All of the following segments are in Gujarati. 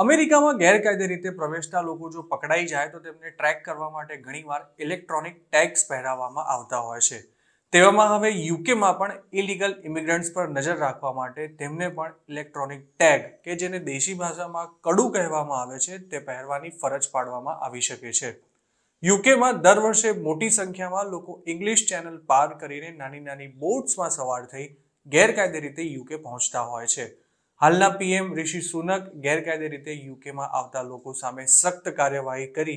અમેરિકામાં ગેરકાયદે રીતે પ્રવેશતા લોકો જો પકડાઈ જાય તો તેમને ટ્રેક કરવા માટે ઘણીવાર ઇલેક્ટ્રોનિક ટેક્સ પહેરાવવામાં આવતા હોય છે તેવામાં હવે યુકેમાં પણ ઇલીગલ ઇમિગ્રન્ટ્સ પર નજર રાખવા માટે તેમને પણ ઇલેક્ટ્રોનિક ટેગ કે જેને દેશી ભાષામાં કડું કહેવામાં આવે છે તે પહેરવાની ફરજ પાડવામાં આવી શકે છે યુકેમાં દર વર્ષે મોટી સંખ્યામાં લોકો ઇંગ્લિશ ચેનલ પાર કરીને નાની નાની બોટ્સમાં સવાર થઈ ગેરકાયદે રીતે યુકે પહોંચતા હોય છે હાલના પીએમ ઋષિ સુનક ગેરકાયદે રીતે યુકેમાં આવતા લોકો સામે સખ્ત કાર્યવાહી કરી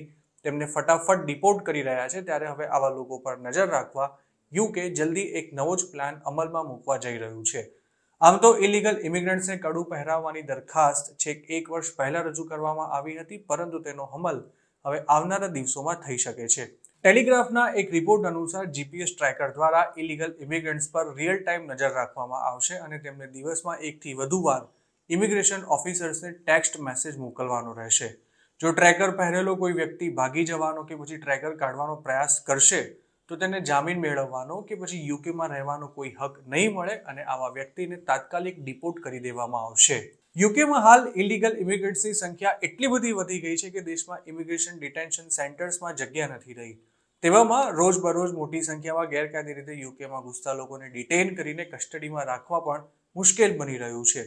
તેમને ફટાફટ ડિપોર્ટ કરી રહ્યા છે ત્યારે હવે આવા લોકો પર નજર રાખવા યુકે જલ્દી એક નવો જ પ્લાન અમલમાં મૂકવા જઈ રહ્યું છે આમ તો ઇલીગલ ઇમિગ્રન્ટ્સને કડું પહેરાવવાની દરખાસ્ત છેક એક વર્ષ પહેલા રજૂ કરવામાં આવી હતી પરંતુ તેનો અમલ હવે આવનારા દિવસોમાં થઈ શકે છે ટેલિગ્રાફના એક રિપોર્ટ અનુસાર જીપીએસ ટ્રેકર દ્વારા ઇલીગલ ઇમિગ્રન્ટ્સ પર રિયલ ટાઈમ નજર રાખવામાં આવશે અને તેમને દિવસમાં એકથી વધુ વાર ઇમિગ્રેશન ઓફિસર્સને ટેક્સ્ટ મેસેજ મોકલવાનો રહેશે જો ટ્રેકર પહેરેલો કોઈ વ્યક્તિ ભાગી જવાનો કે પછી ટ્રેકર કાઢવાનો પ્રયાસ કરશે તો તેને જામીન મેળવવાનો કે પછી યુકેમાં રહેવાનો કોઈ હક નહીં મળે અને આવા વ્યક્તિને તાત્કાલિક ડિપોર્ટ કરી દેવામાં આવશે યુકેમાં હાલ ઇલીગલ ઇમિગ્રન્ટ્સની સંખ્યા એટલી બધી વધી ગઈ છે કે દેશમાં ઇમિગ્રેશન ડિટેન્શન સેન્ટર્સમાં જગ્યા નથી રહી તેવામાં રોજબરોજ મોટી સંખ્યામાં ગેરકાયદે રીતે યુકેમાં ઘૂસતા લોકોને ડિટેઇન કરીને કસ્ટડીમાં રાખવા પણ મુશ્કેલ બની રહ્યું છે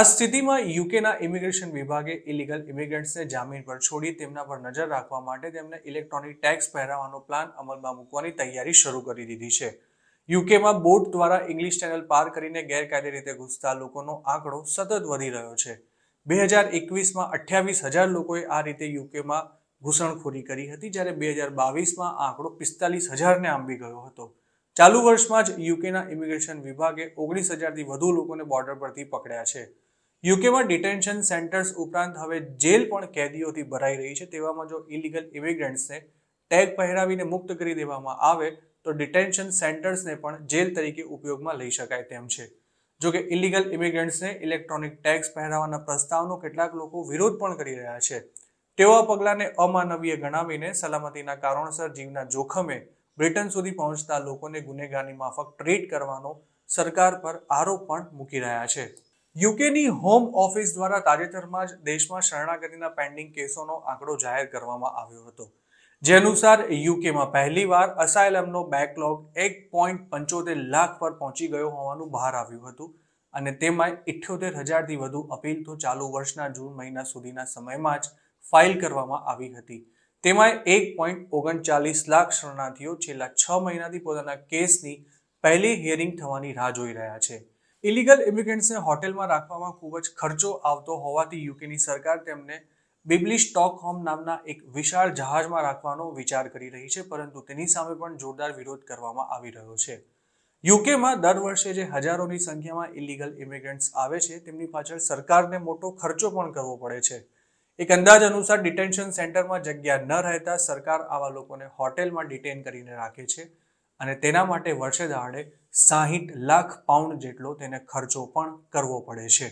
આ સ્થિતિમાં યુકેના ઇમિગ્રેશન વિભાગે ઇલીગલ ઇમિગ્રન્ટ્સને જામીન પર છોડી તેમના પર નજર રાખવા માટે તેમને ઇલેક્ટ્રોનિક ટેક્સ પહેરાવવાનો પ્લાન અમલમાં મૂકવાની તૈયારી શરૂ કરી દીધી છે યુકેમાં બોટ દ્વારા ઇંગ્લિશ ચેનલ પાર કરીને ગેરકાયદે રીતે ઘૂસતા લોકોનો આંકડો સતત વધી રહ્યો છે બે હજાર એકવીસમાં અઠ્યાવીસ હજાર લોકોએ આ રીતે યુકેમાં ઘૂસણખોરી કરી હતી જ્યારે બે હજાર બાવીસમાં આંકડો પિસ્તાલીસ હજારને આંબી ગયો હતો ચાલુ વર્ષમાં જ યુકેના ઇમિગ્રેશન વિભાગે ઓગણીસ હજારથી વધુ લોકોને બોર્ડર પરથી પકડ્યા છે યુકેમાં ડિટેન્શન સેન્ટર્સ ઉપરાંત હવે જેલ પણ કેદીઓથી ભરાઈ રહી છે તેવામાં જો ઇલીગલ ઇમિગ્રન્ટ્સને ટેગ પહેરાવીને મુક્ત કરી દેવામાં આવે તો ડિટેન્શન સેન્ટર્સને પણ જેલ તરીકે ઉપયોગમાં લઈ શકાય તેમ છે જો કે ઇલીગલ ઇમિગ્રન્ટ્સને ઇલેક્ટ્રોનિક ટેગ્સ પહેરાવાના પ્રસ્તાવનો કેટલાક લોકો વિરોધ પણ કરી રહ્યા છે તેવા પગલાંને અમાનવીય ગણાવીને સલામતીના કારણોસર જીવના જોખમે બ્રિટન સુધી પહોંચતા લોકોને ગુનેગારની માફક ટ્રીટ કરવાનો સરકાર પર આરોપ પણ મૂકી રહ્યા છે યુકેની હોમ ઓફિસ દ્વારા તાજેતરમાં જ દેશમાં શરણાગતિના પેન્ડિંગ કેસોનો આંકડો જાહેર કરવામાં આવ્યો હતો જે અનુસાર યુકેમાં પહેલીવાર અસાયલમનો બેકલોગ એક પોઈન્ટ પંચોતેર લાખ પર પહોંચી ગયો હોવાનું બહાર આવ્યું હતું અને તેમાં ઇઠ્યોતેર હજારથી વધુ અપીલ તો ચાલુ વર્ષના જૂન મહિના સુધીના સમયમાં જ ફાઇલ કરવામાં આવી હતી તેમાં એક પોઈન્ટ ઓગણચાલીસ લાખ શરણાર્થીઓ છેલ્લા છ મહિનાથી પોતાના કેસની પહેલી હિયરિંગ થવાની રાહ જોઈ રહ્યા છે ઇલીગલ ઇમિગ્રન્ટ્સને હોટેલમાં રાખવામાં ખૂબ જ ખર્ચો આવતો હોવાથી યુકેની સરકાર તેમને બિબલી સ્ટોકહોમ નામના એક વિશાળ જહાજમાં રાખવાનો વિચાર કરી રહી છે પરંતુ તેની સામે પણ જોરદાર વિરોધ કરવામાં આવી રહ્યો છે યુકેમાં દર વર્ષે જે હજારોની સંખ્યામાં ઇલીગલ ઇમિગ્રન્ટ્સ આવે છે તેમની પાછળ સરકારને મોટો ખર્ચો પણ કરવો પડે છે એક અંદાજ અનુસાર ડિટેન્શન સેન્ટરમાં જગ્યા ન રહેતા સરકાર આવા લોકોને હોટેલમાં ડિટેન કરીને રાખે છે અને તેના માટે વર્ષે દહાડે સાહીઠ લાખ પાઉન્ડ જેટલો તેને ખર્ચો પણ કરવો પડે છે